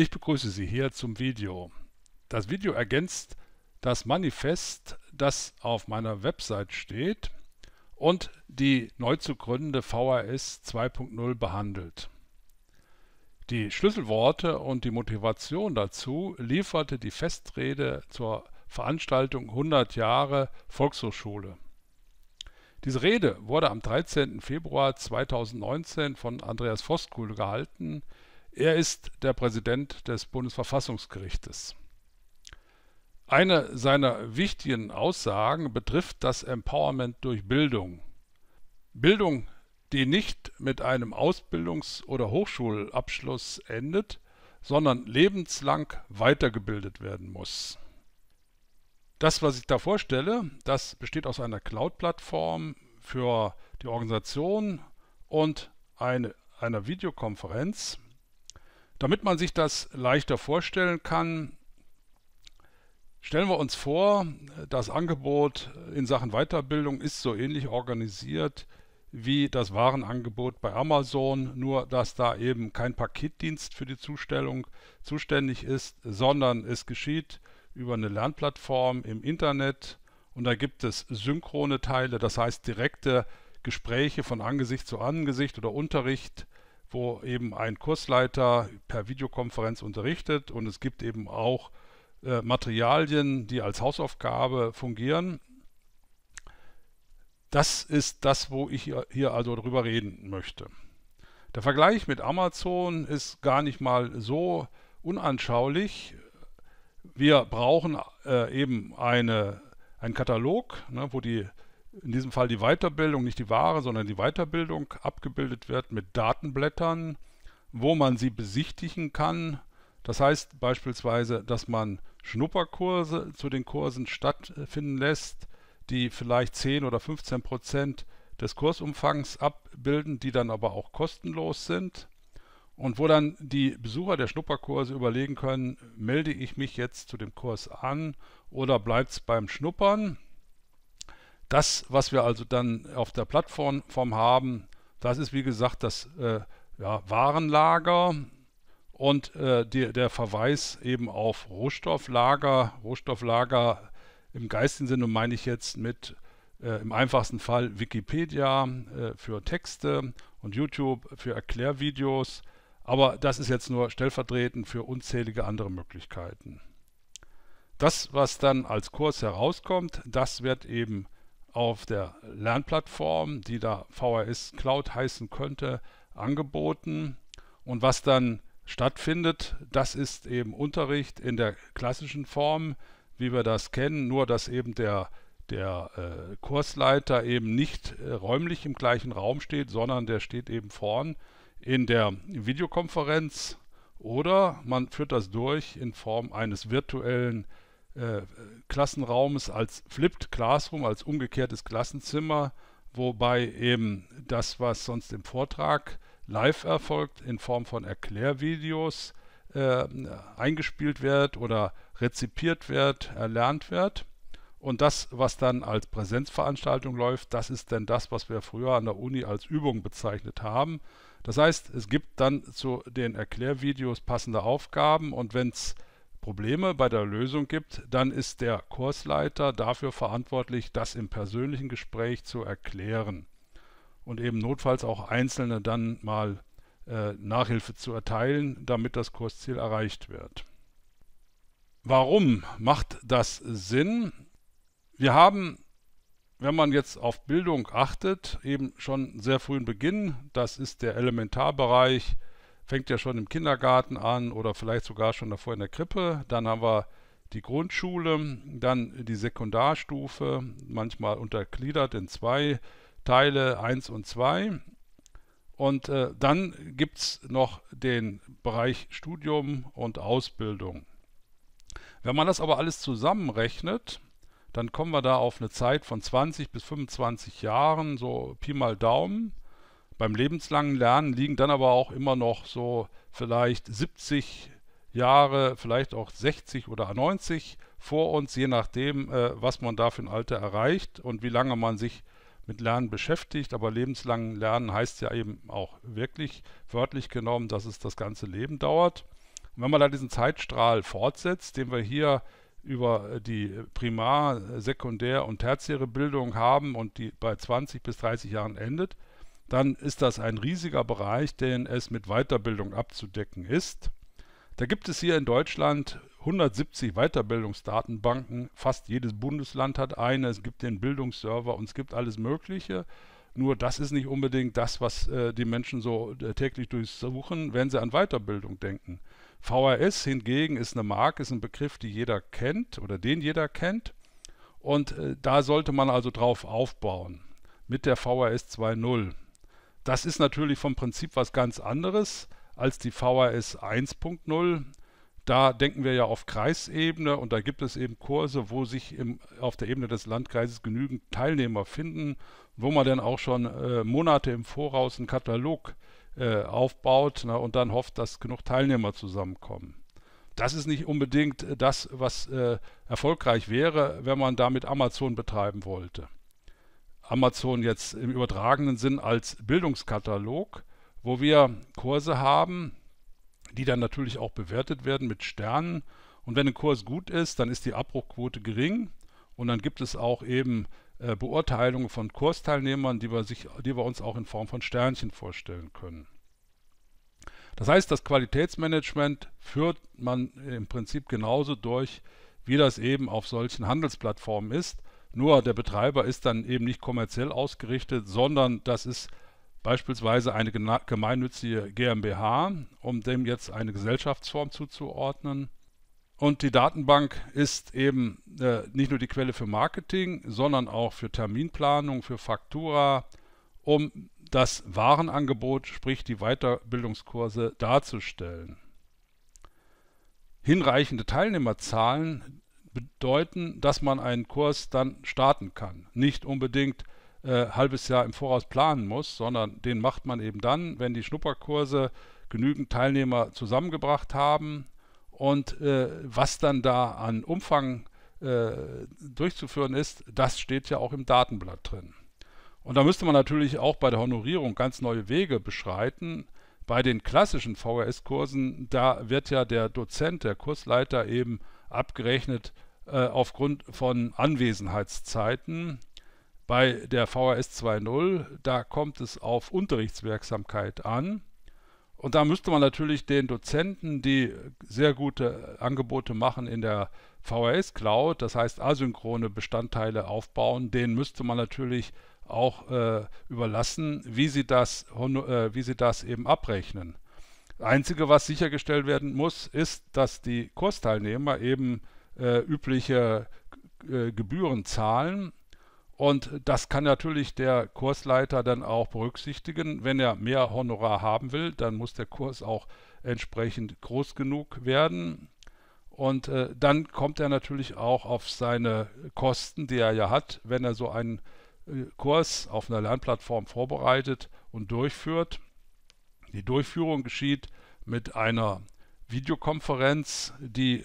Ich begrüße Sie hier zum Video. Das Video ergänzt das Manifest, das auf meiner Website steht und die neu zu gründende VHS 2.0 behandelt. Die Schlüsselworte und die Motivation dazu lieferte die Festrede zur Veranstaltung 100 Jahre Volkshochschule. Diese Rede wurde am 13. Februar 2019 von Andreas Voskuhl gehalten, er ist der Präsident des Bundesverfassungsgerichtes. Eine seiner wichtigen Aussagen betrifft das Empowerment durch Bildung. Bildung, die nicht mit einem Ausbildungs- oder Hochschulabschluss endet, sondern lebenslang weitergebildet werden muss. Das, was ich da vorstelle, das besteht aus einer Cloud-Plattform für die Organisation und eine, einer Videokonferenz, damit man sich das leichter vorstellen kann, stellen wir uns vor, das Angebot in Sachen Weiterbildung ist so ähnlich organisiert wie das Warenangebot bei Amazon, nur dass da eben kein Paketdienst für die Zustellung zuständig ist, sondern es geschieht über eine Lernplattform im Internet und da gibt es synchrone Teile, das heißt direkte Gespräche von Angesicht zu Angesicht oder Unterricht wo eben ein Kursleiter per Videokonferenz unterrichtet und es gibt eben auch äh, Materialien, die als Hausaufgabe fungieren. Das ist das, wo ich hier, hier also drüber reden möchte. Der Vergleich mit Amazon ist gar nicht mal so unanschaulich. Wir brauchen äh, eben eine, einen Katalog, ne, wo die in diesem Fall die Weiterbildung, nicht die Ware, sondern die Weiterbildung abgebildet wird mit Datenblättern, wo man sie besichtigen kann. Das heißt beispielsweise, dass man Schnupperkurse zu den Kursen stattfinden lässt, die vielleicht 10 oder 15 Prozent des Kursumfangs abbilden, die dann aber auch kostenlos sind und wo dann die Besucher der Schnupperkurse überlegen können, melde ich mich jetzt zu dem Kurs an oder bleibt es beim Schnuppern. Das, was wir also dann auf der Plattform haben, das ist wie gesagt das äh, ja, Warenlager und äh, die, der Verweis eben auf Rohstofflager. Rohstofflager im geistigen Sinne meine ich jetzt mit äh, im einfachsten Fall Wikipedia äh, für Texte und YouTube für Erklärvideos. Aber das ist jetzt nur stellvertretend für unzählige andere Möglichkeiten. Das, was dann als Kurs herauskommt, das wird eben auf der Lernplattform, die da VHS Cloud heißen könnte, angeboten. Und was dann stattfindet, das ist eben Unterricht in der klassischen Form, wie wir das kennen, nur dass eben der, der äh, Kursleiter eben nicht äh, räumlich im gleichen Raum steht, sondern der steht eben vorn in der Videokonferenz oder man führt das durch in Form eines virtuellen äh, Klassenraumes als Flipped Classroom, als umgekehrtes Klassenzimmer, wobei eben das, was sonst im Vortrag live erfolgt, in Form von Erklärvideos äh, eingespielt wird oder rezipiert wird, erlernt wird. Und das, was dann als Präsenzveranstaltung läuft, das ist dann das, was wir früher an der Uni als Übung bezeichnet haben. Das heißt, es gibt dann zu den Erklärvideos passende Aufgaben und wenn es Probleme bei der Lösung gibt, dann ist der Kursleiter dafür verantwortlich, das im persönlichen Gespräch zu erklären und eben notfalls auch Einzelne dann mal äh, Nachhilfe zu erteilen, damit das Kursziel erreicht wird. Warum macht das Sinn? Wir haben, wenn man jetzt auf Bildung achtet, eben schon sehr frühen Beginn, das ist der Elementarbereich, fängt ja schon im Kindergarten an oder vielleicht sogar schon davor in der Krippe. Dann haben wir die Grundschule, dann die Sekundarstufe, manchmal untergliedert in zwei Teile 1 und 2. Und äh, dann gibt es noch den Bereich Studium und Ausbildung. Wenn man das aber alles zusammenrechnet, dann kommen wir da auf eine Zeit von 20 bis 25 Jahren, so Pi mal Daumen. Beim lebenslangen Lernen liegen dann aber auch immer noch so vielleicht 70 Jahre, vielleicht auch 60 oder 90 vor uns, je nachdem, äh, was man da für ein Alter erreicht und wie lange man sich mit Lernen beschäftigt. Aber lebenslangen Lernen heißt ja eben auch wirklich wörtlich genommen, dass es das ganze Leben dauert. Und wenn man da diesen Zeitstrahl fortsetzt, den wir hier über äh, die Primar-, Sekundär- und tertiäre Bildung haben und die bei 20 bis 30 Jahren endet, dann ist das ein riesiger Bereich, den es mit Weiterbildung abzudecken ist. Da gibt es hier in Deutschland 170 Weiterbildungsdatenbanken. Fast jedes Bundesland hat eine. Es gibt den Bildungsserver und es gibt alles Mögliche. Nur das ist nicht unbedingt das, was äh, die Menschen so äh, täglich durchsuchen, wenn sie an Weiterbildung denken. VRS hingegen ist eine Marke, ist ein Begriff, die jeder kennt oder den jeder kennt. Und äh, da sollte man also drauf aufbauen mit der VRS 2.0. Das ist natürlich vom Prinzip was ganz anderes als die VHS 1.0. Da denken wir ja auf Kreisebene und da gibt es eben Kurse, wo sich im, auf der Ebene des Landkreises genügend Teilnehmer finden, wo man dann auch schon äh, Monate im Voraus einen Katalog äh, aufbaut na, ne, und dann hofft, dass genug Teilnehmer zusammenkommen. Das ist nicht unbedingt äh, das, was äh, erfolgreich wäre, wenn man damit Amazon betreiben wollte. Amazon jetzt im übertragenen Sinn als Bildungskatalog, wo wir Kurse haben, die dann natürlich auch bewertet werden mit Sternen. Und wenn ein Kurs gut ist, dann ist die Abbruchquote gering und dann gibt es auch eben äh, Beurteilungen von Kursteilnehmern, die wir, sich, die wir uns auch in Form von Sternchen vorstellen können. Das heißt, das Qualitätsmanagement führt man im Prinzip genauso durch, wie das eben auf solchen Handelsplattformen ist. Nur der Betreiber ist dann eben nicht kommerziell ausgerichtet, sondern das ist beispielsweise eine gemeinnützige GmbH, um dem jetzt eine Gesellschaftsform zuzuordnen. Und die Datenbank ist eben äh, nicht nur die Quelle für Marketing, sondern auch für Terminplanung, für Faktura, um das Warenangebot, sprich die Weiterbildungskurse darzustellen. Hinreichende Teilnehmerzahlen bedeuten, dass man einen Kurs dann starten kann. Nicht unbedingt äh, halbes Jahr im Voraus planen muss, sondern den macht man eben dann, wenn die Schnupperkurse genügend Teilnehmer zusammengebracht haben und äh, was dann da an Umfang äh, durchzuführen ist, das steht ja auch im Datenblatt drin. Und da müsste man natürlich auch bei der Honorierung ganz neue Wege beschreiten. Bei den klassischen VRS-Kursen, da wird ja der Dozent, der Kursleiter eben abgerechnet äh, aufgrund von Anwesenheitszeiten. Bei der VHS 2.0, da kommt es auf Unterrichtswirksamkeit an. Und da müsste man natürlich den Dozenten, die sehr gute Angebote machen in der VHS Cloud, das heißt asynchrone Bestandteile aufbauen, denen müsste man natürlich auch äh, überlassen, wie sie das, äh, wie sie das eben abrechnen. Einzige, was sichergestellt werden muss, ist, dass die Kursteilnehmer eben äh, übliche äh, Gebühren zahlen. Und das kann natürlich der Kursleiter dann auch berücksichtigen. Wenn er mehr Honorar haben will, dann muss der Kurs auch entsprechend groß genug werden. Und äh, dann kommt er natürlich auch auf seine Kosten, die er ja hat, wenn er so einen äh, Kurs auf einer Lernplattform vorbereitet und durchführt die Durchführung geschieht mit einer Videokonferenz, die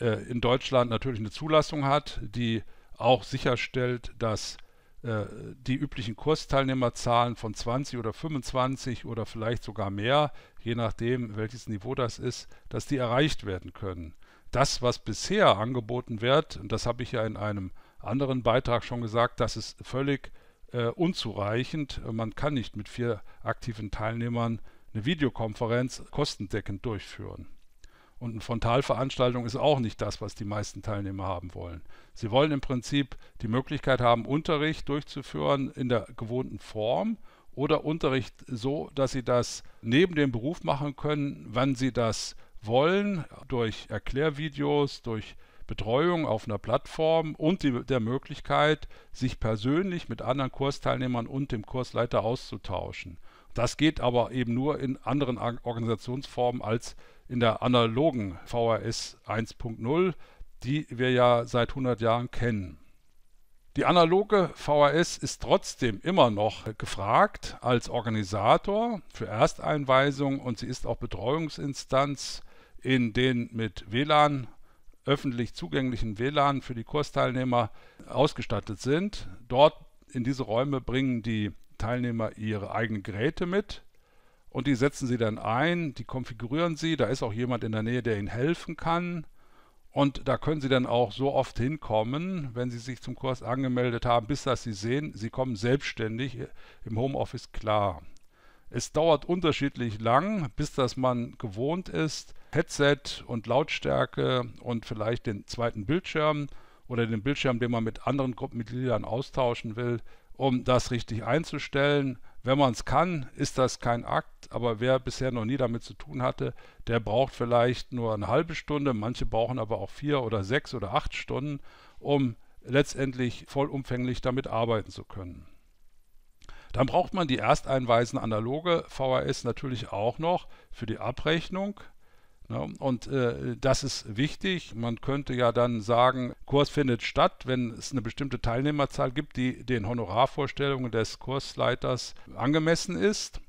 äh, in Deutschland natürlich eine Zulassung hat, die auch sicherstellt, dass äh, die üblichen Kursteilnehmerzahlen von 20 oder 25 oder vielleicht sogar mehr, je nachdem welches Niveau das ist, dass die erreicht werden können. Das, was bisher angeboten wird, und das habe ich ja in einem anderen Beitrag schon gesagt, das ist völlig äh, äh, unzureichend. Äh, man kann nicht mit vier aktiven Teilnehmern eine Videokonferenz kostendeckend durchführen. Und eine Frontalveranstaltung ist auch nicht das, was die meisten Teilnehmer haben wollen. Sie wollen im Prinzip die Möglichkeit haben, Unterricht durchzuführen in der gewohnten Form oder Unterricht so, dass sie das neben dem Beruf machen können, wann sie das wollen, durch Erklärvideos, durch Betreuung auf einer Plattform und die, der Möglichkeit, sich persönlich mit anderen Kursteilnehmern und dem Kursleiter auszutauschen. Das geht aber eben nur in anderen Organisationsformen als in der analogen VHS 1.0, die wir ja seit 100 Jahren kennen. Die analoge VHS ist trotzdem immer noch gefragt als Organisator für Ersteinweisungen und sie ist auch Betreuungsinstanz in den mit WLAN öffentlich zugänglichen WLAN für die Kursteilnehmer ausgestattet sind. Dort in diese Räume bringen die Teilnehmer ihre eigenen Geräte mit und die setzen sie dann ein, die konfigurieren sie, da ist auch jemand in der Nähe, der ihnen helfen kann. Und da können Sie dann auch so oft hinkommen, wenn Sie sich zum Kurs angemeldet haben, bis dass Sie sehen, Sie kommen selbstständig im Homeoffice klar. Es dauert unterschiedlich lang, bis das man gewohnt ist. Headset und Lautstärke und vielleicht den zweiten Bildschirm oder den Bildschirm, den man mit anderen Gruppenmitgliedern austauschen will, um das richtig einzustellen. Wenn man es kann, ist das kein Akt, aber wer bisher noch nie damit zu tun hatte, der braucht vielleicht nur eine halbe Stunde, manche brauchen aber auch vier oder sechs oder acht Stunden, um letztendlich vollumfänglich damit arbeiten zu können. Dann braucht man die ersteinweisende analoge VHS natürlich auch noch für die Abrechnung. Ne? Und äh, das ist wichtig. Man könnte ja dann sagen, Kurs findet statt, wenn es eine bestimmte Teilnehmerzahl gibt, die den Honorarvorstellungen des Kursleiters angemessen ist.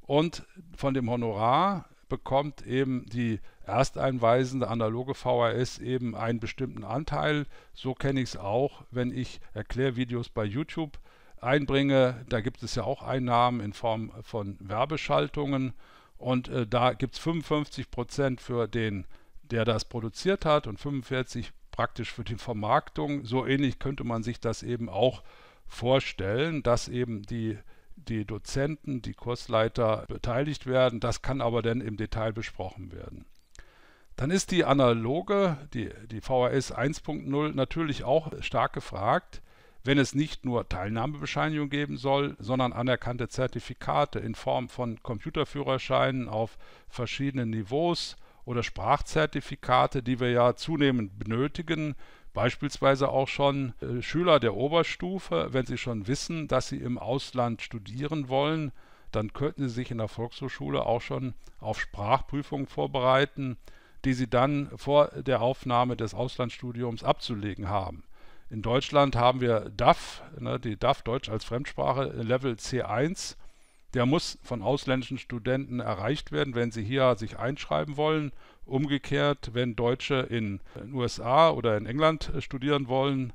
Und von dem Honorar bekommt eben die ersteinweisende analoge VHS eben einen bestimmten Anteil. So kenne ich es auch, wenn ich Erklärvideos bei YouTube einbringe, da gibt es ja auch Einnahmen in Form von Werbeschaltungen und äh, da gibt es 55 Prozent für den, der das produziert hat und 45 praktisch für die Vermarktung. So ähnlich könnte man sich das eben auch vorstellen, dass eben die die Dozenten, die Kursleiter beteiligt werden. Das kann aber dann im Detail besprochen werden. Dann ist die analoge, die, die VHS 1.0 natürlich auch stark gefragt wenn es nicht nur Teilnahmebescheinigung geben soll, sondern anerkannte Zertifikate in Form von Computerführerscheinen auf verschiedenen Niveaus oder Sprachzertifikate, die wir ja zunehmend benötigen, beispielsweise auch schon äh, Schüler der Oberstufe, wenn sie schon wissen, dass sie im Ausland studieren wollen, dann könnten sie sich in der Volkshochschule auch schon auf Sprachprüfungen vorbereiten, die sie dann vor der Aufnahme des Auslandsstudiums abzulegen haben. In Deutschland haben wir DAF, ne, die DAF Deutsch als Fremdsprache, Level C1. Der muss von ausländischen Studenten erreicht werden, wenn sie hier sich einschreiben wollen. Umgekehrt, wenn Deutsche in den USA oder in England äh, studieren wollen,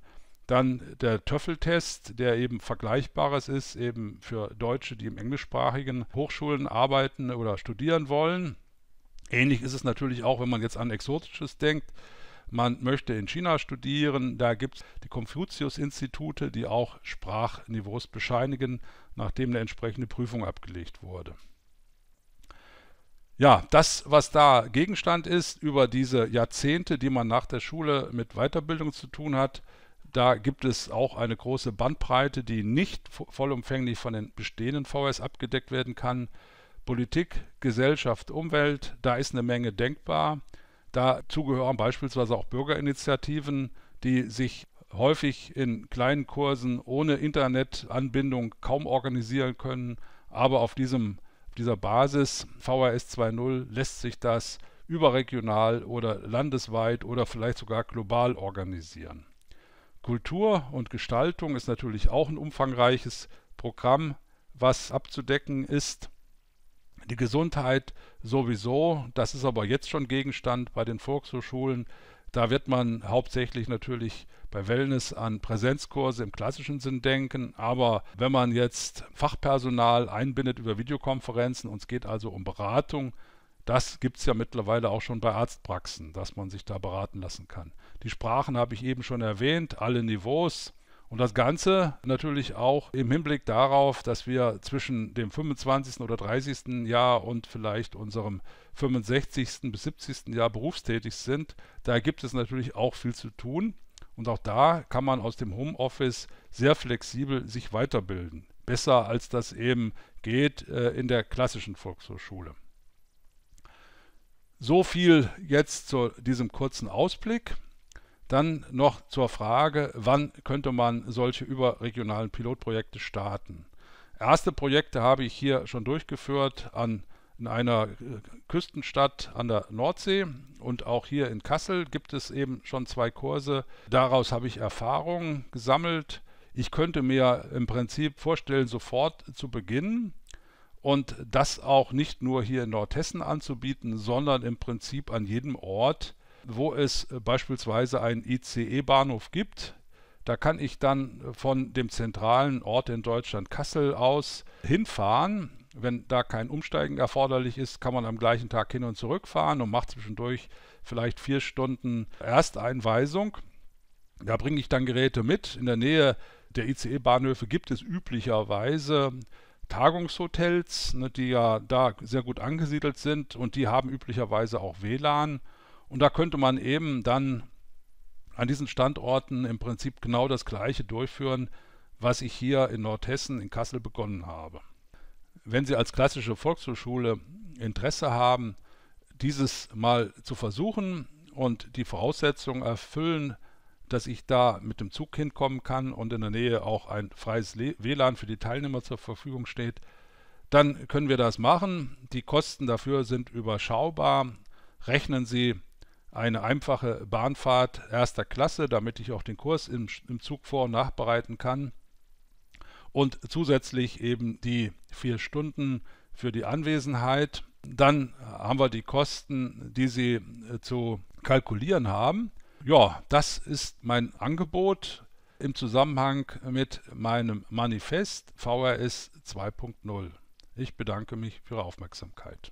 dann der Töffeltest, der eben Vergleichbares ist, eben für Deutsche, die im englischsprachigen Hochschulen arbeiten oder studieren wollen. Ähnlich ist es natürlich auch, wenn man jetzt an Exotisches denkt man möchte in China studieren. Da gibt es die Konfuzius-Institute, die auch Sprachniveaus bescheinigen, nachdem eine entsprechende Prüfung abgelegt wurde. Ja, das, was da Gegenstand ist über diese Jahrzehnte, die man nach der Schule mit Weiterbildung zu tun hat, da gibt es auch eine große Bandbreite, die nicht vollumfänglich von den bestehenden VS abgedeckt werden kann. Politik, Gesellschaft, Umwelt, da ist eine Menge denkbar. Dazu gehören beispielsweise auch Bürgerinitiativen, die sich häufig in kleinen Kursen ohne Internetanbindung kaum organisieren können, aber auf diesem, dieser Basis VHS 2.0 lässt sich das überregional oder landesweit oder vielleicht sogar global organisieren. Kultur und Gestaltung ist natürlich auch ein umfangreiches Programm, was abzudecken ist. Die Gesundheit sowieso, das ist aber jetzt schon Gegenstand bei den Volkshochschulen. Da wird man hauptsächlich natürlich bei Wellness an Präsenzkurse im klassischen Sinn denken. Aber wenn man jetzt Fachpersonal einbindet über Videokonferenzen und es geht also um Beratung, das gibt es ja mittlerweile auch schon bei Arztpraxen, dass man sich da beraten lassen kann. Die Sprachen habe ich eben schon erwähnt, alle Niveaus. Und das Ganze natürlich auch im Hinblick darauf, dass wir zwischen dem 25. oder 30. Jahr und vielleicht unserem 65. bis 70. Jahr berufstätig sind. Da gibt es natürlich auch viel zu tun. Und auch da kann man aus dem Homeoffice sehr flexibel sich weiterbilden. Besser als das eben geht äh, in der klassischen Volkshochschule. So viel jetzt zu diesem kurzen Ausblick. Dann noch zur Frage, wann könnte man solche überregionalen Pilotprojekte starten? Erste Projekte habe ich hier schon durchgeführt an, in einer äh, Küstenstadt an der Nordsee und auch hier in Kassel gibt es eben schon zwei Kurse. Daraus habe ich Erfahrungen gesammelt. Ich könnte mir im Prinzip vorstellen, sofort zu beginnen und das auch nicht nur hier in Nordhessen anzubieten, sondern im Prinzip an jedem Ort, wo es äh, beispielsweise einen ICE-Bahnhof gibt. Da kann ich dann äh, von dem zentralen Ort in Deutschland Kassel aus hinfahren. Wenn da kein Umsteigen erforderlich ist, kann man am gleichen Tag hin und zurück fahren und macht zwischendurch vielleicht vier Stunden Ersteinweisung. Da bringe ich dann Geräte mit. In der Nähe der ICE-Bahnhöfe gibt es üblicherweise Tagungshotels, ne, die ja da sehr gut angesiedelt sind und die haben üblicherweise auch WLAN. Und da könnte man eben dann an diesen Standorten im Prinzip genau das Gleiche durchführen, was ich hier in Nordhessen in Kassel begonnen habe. Wenn Sie als klassische Volkshochschule Interesse haben, dieses mal zu versuchen und die Voraussetzungen erfüllen, dass ich da mit dem Zug hinkommen kann und in der Nähe auch ein freies WLAN für die Teilnehmer zur Verfügung steht, dann können wir das machen. Die Kosten dafür sind überschaubar. Rechnen Sie eine einfache Bahnfahrt erster Klasse, damit ich auch den Kurs im, im Zug vor- und nachbereiten kann. Und zusätzlich eben die vier Stunden für die Anwesenheit. Dann haben wir die Kosten, die Sie äh, zu kalkulieren haben. Ja, das ist mein Angebot im Zusammenhang mit meinem Manifest VRS 2.0. Ich bedanke mich für Ihre Aufmerksamkeit.